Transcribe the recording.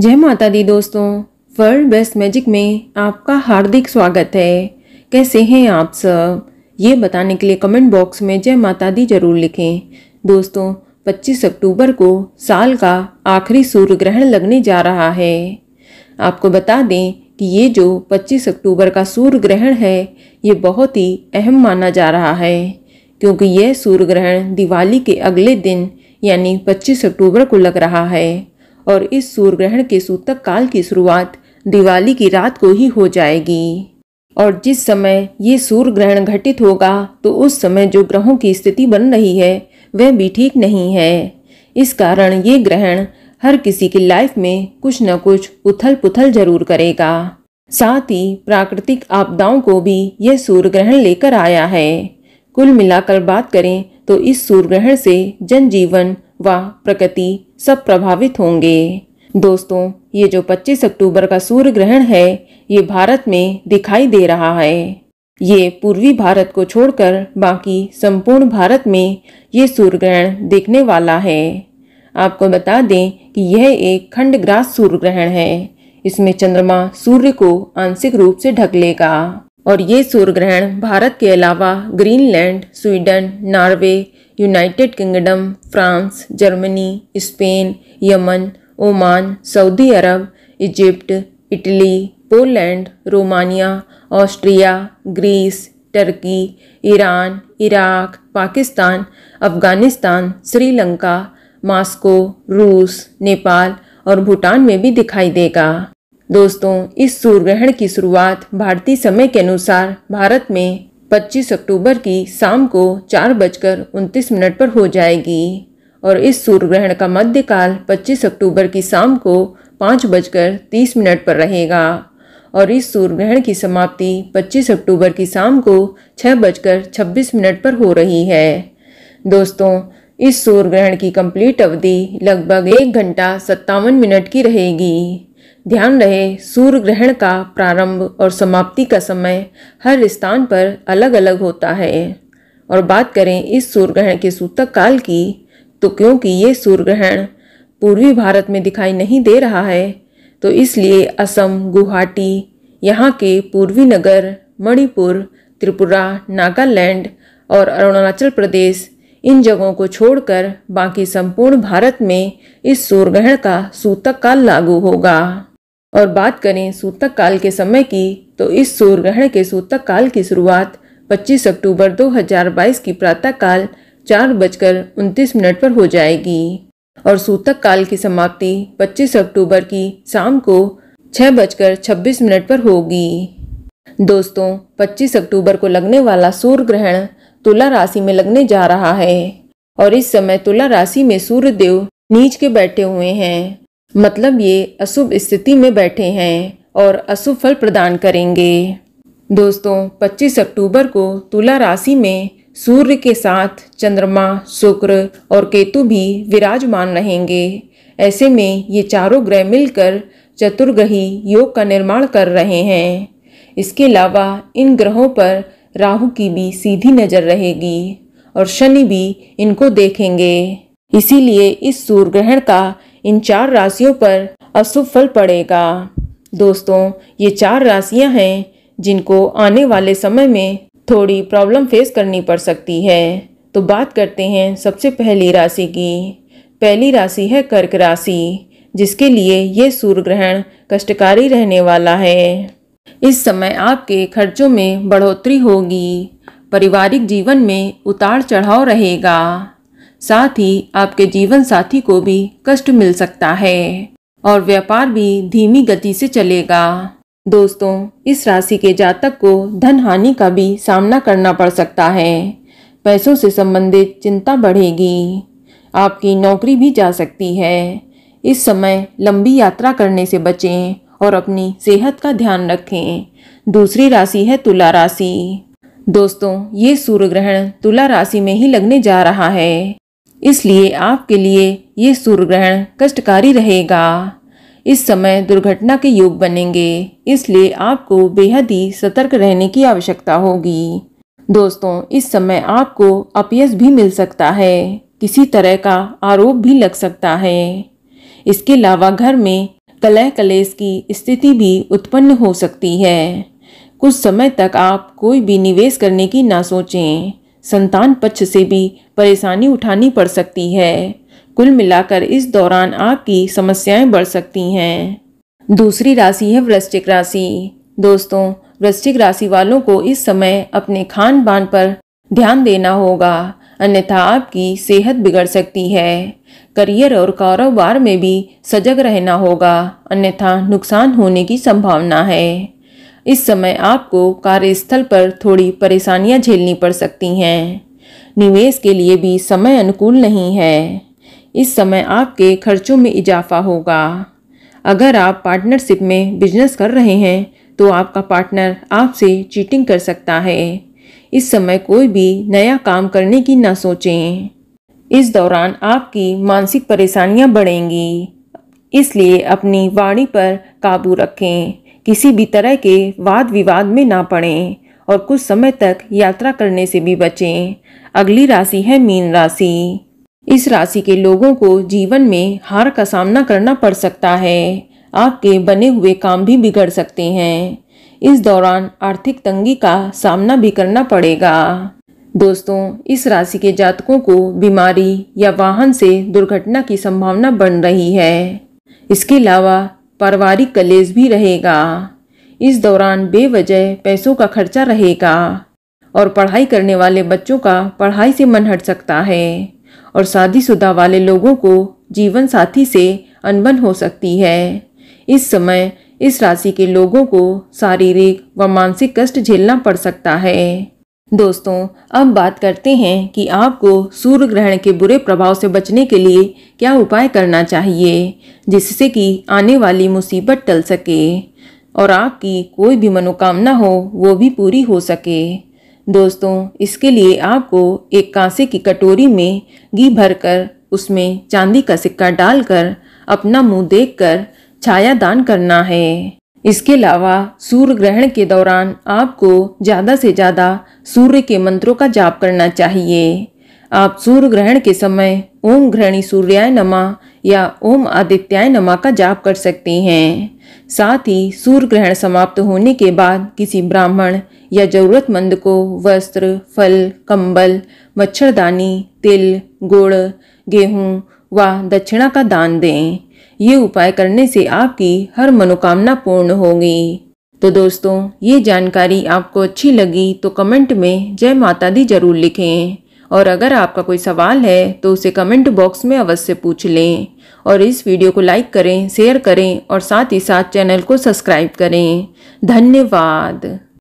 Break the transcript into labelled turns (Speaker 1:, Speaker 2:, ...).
Speaker 1: जय माता दी दोस्तों वर्ल्ड बेस्ट मैजिक में आपका हार्दिक स्वागत है कैसे हैं आप सब ये बताने के लिए कमेंट बॉक्स में जय माता दी जरूर लिखें दोस्तों 25 अक्टूबर को साल का आखिरी सूर्य ग्रहण लगने जा रहा है आपको बता दें कि ये जो 25 अक्टूबर का सूर्य ग्रहण है ये बहुत ही अहम माना जा रहा है क्योंकि यह सूर्य ग्रहण दिवाली के अगले दिन यानी 25 अक्टूबर को लग रहा है और इस सूर्य ग्रहण के सूतक काल की शुरुआत दिवाली की रात को ही हो जाएगी और जिस समय ये सूर्य ग्रहण घटित होगा तो उस समय जो ग्रहों की स्थिति बन रही है वह भी ठीक नहीं है इस कारण ये ग्रहण हर किसी की लाइफ में कुछ न कुछ उथल पुथल जरूर करेगा साथ ही प्राकृतिक आपदाओं को भी यह सूर्य ग्रहण लेकर आया है कुल मिलाकर बात करें तो इस सूर्य ग्रहण से जनजीवन व प्रकृति सब प्रभावित होंगे दोस्तों ये जो 25 अक्टूबर का सूर्य ग्रहण है ये भारत में दिखाई दे रहा है ये पूर्वी भारत को छोड़कर बाकी संपूर्ण भारत में ये सूर्य ग्रहण देखने वाला है आपको बता दें कि यह एक खंडग्रास सूर्य ग्रहण है इसमें चंद्रमा सूर्य को आंशिक रूप से ढक लेगा और ये सूर्य ग्रहण भारत के अलावा Greenland Sweden Norway United Kingdom France Germany Spain Yemen Oman Saudi अरब Egypt Italy Poland Romania Austria Greece Turkey Iran Iraq Pakistan Afghanistan Sri Lanka Moscow रूस नेपाल और भूटान में भी दिखाई देगा दोस्तों इस सूर्यग्रहण की शुरुआत भारतीय समय के अनुसार भारत में 25 अक्टूबर की शाम को चार बजकर उनतीस मिनट पर हो जाएगी और इस सूर्यग्रहण का मध्यकाल 25 अक्टूबर की शाम को पाँच बजकर तीस मिनट पर रहेगा और इस सूर्यग्रहण की समाप्ति 25 अक्टूबर की शाम को छः बजकर छब्बीस मिनट पर हो रही है दोस्तों इस सूर्यग्रहण की कंप्लीट अवधि लगभग एक घंटा सत्तावन मिनट की रहेगी ध्यान रहे सूर्य ग्रहण का प्रारंभ और समाप्ति का समय हर स्थान पर अलग अलग होता है और बात करें इस सूर्य ग्रहण के सूतक काल की तो क्योंकि ये सूर्य ग्रहण पूर्वी भारत में दिखाई नहीं दे रहा है तो इसलिए असम गुवाहाटी यहाँ के पूर्वी नगर मणिपुर त्रिपुरा नागालैंड और अरुणाचल प्रदेश इन जगहों को छोड़कर बाकी संपूर्ण भारत में इस सूर्यग्रहण का सूतक काल लागू होगा और बात करें सूतक काल के समय की तो इस सूर्य ग्रहण के सूतक काल की शुरुआत 25 अक्टूबर 2022 की प्रातः काल चार बजकर उनतीस मिनट पर हो जाएगी और सूतक काल की समाप्ति 25 अक्टूबर की शाम को छः बजकर छब्बीस मिनट पर होगी दोस्तों 25 अक्टूबर को लगने वाला सूर्य ग्रहण तुला राशि में लगने जा रहा है और इस समय तुला राशि में सूर्य देव नीच के बैठे हुए हैं मतलब ये अशुभ स्थिति में बैठे हैं और अशुभ फल प्रदान करेंगे दोस्तों 25 अक्टूबर को तुला राशि में सूर्य के साथ चंद्रमा शुक्र और केतु भी विराजमान रहेंगे ऐसे में ये चारों ग्रह मिलकर चतुर्ग्रही योग का निर्माण कर रहे हैं इसके अलावा इन ग्रहों पर राहु की भी सीधी नज़र रहेगी और शनि भी इनको देखेंगे इसीलिए इस सूर्य ग्रहण का इन चार राशियों पर अशुभ फल पड़ेगा दोस्तों ये चार राशियां हैं जिनको आने वाले समय में थोड़ी प्रॉब्लम फेस करनी पड़ सकती है तो बात करते हैं सबसे पहली राशि की पहली राशि है कर्क राशि जिसके लिए ये सूर्य ग्रहण कष्टकारी रहने वाला है इस समय आपके खर्चों में बढ़ोतरी होगी पारिवारिक जीवन में उतार चढ़ाव रहेगा साथ ही आपके जीवन साथी को भी कष्ट मिल सकता है और व्यापार भी धीमी गति से चलेगा दोस्तों इस राशि के जातक को धन हानि का भी सामना करना पड़ सकता है पैसों से संबंधित चिंता बढ़ेगी आपकी नौकरी भी जा सकती है इस समय लंबी यात्रा करने से बचें और अपनी सेहत का ध्यान रखें दूसरी राशि है तुला राशि दोस्तों ये सूर्य ग्रहण तुला राशि में ही लगने जा रहा है इसलिए आपके लिए ये सूर्य ग्रहण कष्टकारी रहेगा इस समय दुर्घटना के योग बनेंगे इसलिए आपको बेहद ही सतर्क रहने की आवश्यकता होगी दोस्तों इस समय आपको अपयस भी मिल सकता है किसी तरह का आरोप भी लग सकता है इसके अलावा घर में कलह कलेस की स्थिति भी उत्पन्न हो सकती है कुछ समय तक आप कोई भी निवेश करने की ना सोचें संतान पक्ष से भी परेशानी उठानी पड़ सकती है कुल मिलाकर इस दौरान आपकी समस्याएं बढ़ सकती हैं दूसरी राशि है वृश्चिक राशि दोस्तों वृश्चिक राशि वालों को इस समय अपने खान पान पर ध्यान देना होगा अन्यथा आपकी सेहत बिगड़ सकती है करियर और कारोबार में भी सजग रहना होगा अन्यथा नुकसान होने की संभावना है इस समय आपको कार्यस्थल पर थोड़ी परेशानियां झेलनी पड़ सकती हैं निवेश के लिए भी समय अनुकूल नहीं है इस समय आपके खर्चों में इजाफा होगा अगर आप पार्टनरशिप में बिजनेस कर रहे हैं तो आपका पार्टनर आपसे चीटिंग कर सकता है इस समय कोई भी नया काम करने की ना सोचें इस दौरान आपकी मानसिक परेशानियां बढ़ेंगी इसलिए अपनी वाणी पर काबू रखें किसी भी तरह के वाद विवाद में ना पड़ें और कुछ समय तक यात्रा करने से भी बचें अगली राशि है मीन राशि इस राशि के लोगों को जीवन में हार का सामना करना पड़ सकता है आपके बने हुए काम भी बिगड़ सकते हैं इस दौरान आर्थिक तंगी का सामना भी करना पड़ेगा दोस्तों इस राशि के जातकों को बीमारी या वाहन से दुर्घटना की संभावना बन रही है इसके अलावा पारिवारिक कलेज भी रहेगा इस दौरान बेवजह पैसों का खर्चा रहेगा और पढ़ाई करने वाले बच्चों का पढ़ाई से मन हट सकता है और शादीशुदा वाले लोगों को जीवन साथी से अनबन हो सकती है इस समय इस राशि के लोगों को शारीरिक व मानसिक कष्ट झेलना पड़ सकता है दोस्तों अब बात करते हैं कि आपको सूर्य ग्रहण के बुरे प्रभाव से बचने के लिए क्या उपाय करना चाहिए जिससे कि आने वाली मुसीबत टल सके और आपकी कोई भी मनोकामना हो वो भी पूरी हो सके दोस्तों इसके लिए आपको एक कांसे की कटोरी में घी भरकर उसमें चांदी का सिक्का डालकर अपना मुंह देखकर छाया दान करना है इसके अलावा सूर्य ग्रहण के दौरान आपको ज़्यादा से ज़्यादा सूर्य के मंत्रों का जाप करना चाहिए आप सूर्य ग्रहण के समय ओम ग्रहणी सूर्याय नमा या ओम आदित्याय नमा का जाप कर सकते हैं साथ ही सूर्य ग्रहण समाप्त होने के बाद किसी ब्राह्मण या ज़रूरतमंद को वस्त्र फल कंबल मच्छरदानी तिल गुड़ गेहूँ व दक्षिणा का दान दें ये उपाय करने से आपकी हर मनोकामना पूर्ण होगी तो दोस्तों ये जानकारी आपको अच्छी लगी तो कमेंट में जय माता दी जरूर लिखें और अगर आपका कोई सवाल है तो उसे कमेंट बॉक्स में अवश्य पूछ लें और इस वीडियो को लाइक करें शेयर करें और साथ ही साथ चैनल को सब्सक्राइब करें धन्यवाद